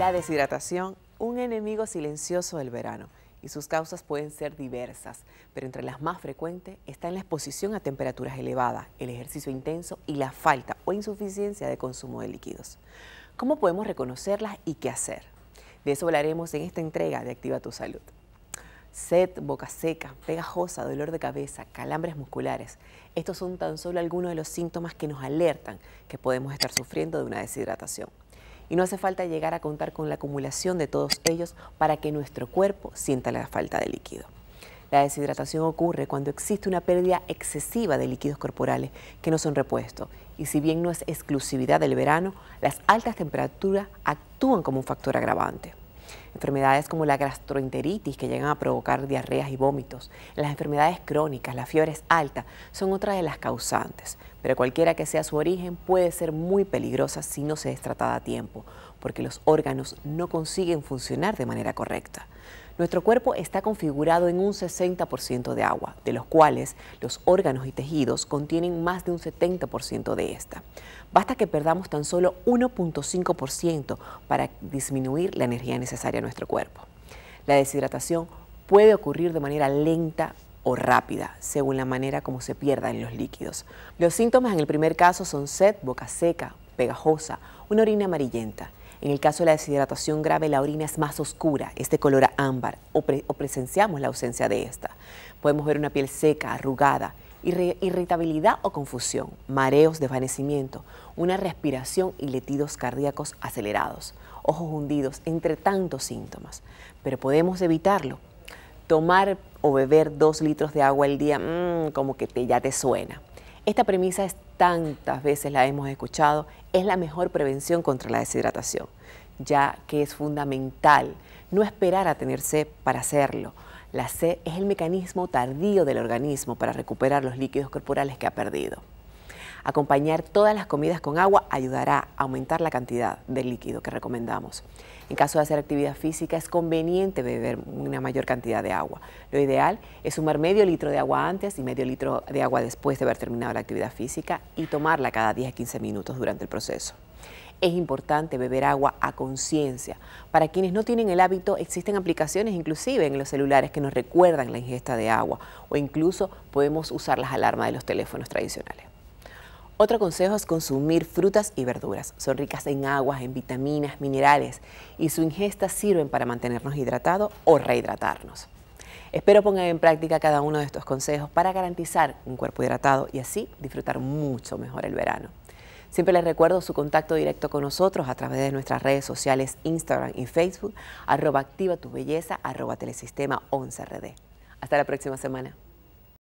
La deshidratación, un enemigo silencioso del verano y sus causas pueden ser diversas, pero entre las más frecuentes están la exposición a temperaturas elevadas, el ejercicio intenso y la falta o insuficiencia de consumo de líquidos. ¿Cómo podemos reconocerlas y qué hacer? De eso hablaremos en esta entrega de Activa tu Salud. Sed, boca seca, pegajosa, dolor de cabeza, calambres musculares. Estos son tan solo algunos de los síntomas que nos alertan que podemos estar sufriendo de una deshidratación y no hace falta llegar a contar con la acumulación de todos ellos para que nuestro cuerpo sienta la falta de líquido. La deshidratación ocurre cuando existe una pérdida excesiva de líquidos corporales que no son repuestos y si bien no es exclusividad del verano, las altas temperaturas actúan como un factor agravante enfermedades como la gastroenteritis que llegan a provocar diarreas y vómitos, las enfermedades crónicas, las fiebres altas, son otra de las causantes, pero cualquiera que sea su origen puede ser muy peligrosa si no se es tratada a tiempo, porque los órganos no consiguen funcionar de manera correcta. Nuestro cuerpo está configurado en un 60% de agua, de los cuales los órganos y tejidos contienen más de un 70% de esta. Basta que perdamos tan solo 1.5% para disminuir la energía necesaria nuestro cuerpo. La deshidratación puede ocurrir de manera lenta o rápida, según la manera como se pierdan los líquidos. Los síntomas en el primer caso son sed, boca seca, pegajosa, una orina amarillenta. En el caso de la deshidratación grave, la orina es más oscura, es de color ámbar o, o presenciamos la ausencia de esta. Podemos ver una piel seca, arrugada, irritabilidad o confusión, mareos, desvanecimiento, una respiración y letidos cardíacos acelerados, ojos hundidos, entre tantos síntomas. Pero podemos evitarlo. Tomar o beber dos litros de agua al día, mmm, como que te, ya te suena. Esta premisa es tantas veces la hemos escuchado, es la mejor prevención contra la deshidratación, ya que es fundamental no esperar a tener sed para hacerlo la C es el mecanismo tardío del organismo para recuperar los líquidos corporales que ha perdido. Acompañar todas las comidas con agua ayudará a aumentar la cantidad de líquido que recomendamos. En caso de hacer actividad física es conveniente beber una mayor cantidad de agua. Lo ideal es sumar medio litro de agua antes y medio litro de agua después de haber terminado la actividad física y tomarla cada 10 a 15 minutos durante el proceso. Es importante beber agua a conciencia. Para quienes no tienen el hábito, existen aplicaciones inclusive en los celulares que nos recuerdan la ingesta de agua o incluso podemos usar las alarmas de los teléfonos tradicionales. Otro consejo es consumir frutas y verduras. Son ricas en aguas, en vitaminas, minerales y su ingesta sirven para mantenernos hidratados o rehidratarnos. Espero pongan en práctica cada uno de estos consejos para garantizar un cuerpo hidratado y así disfrutar mucho mejor el verano. Siempre les recuerdo su contacto directo con nosotros a través de nuestras redes sociales Instagram y Facebook, arroba activa tu belleza, arroba telesistema 11RD. Hasta la próxima semana.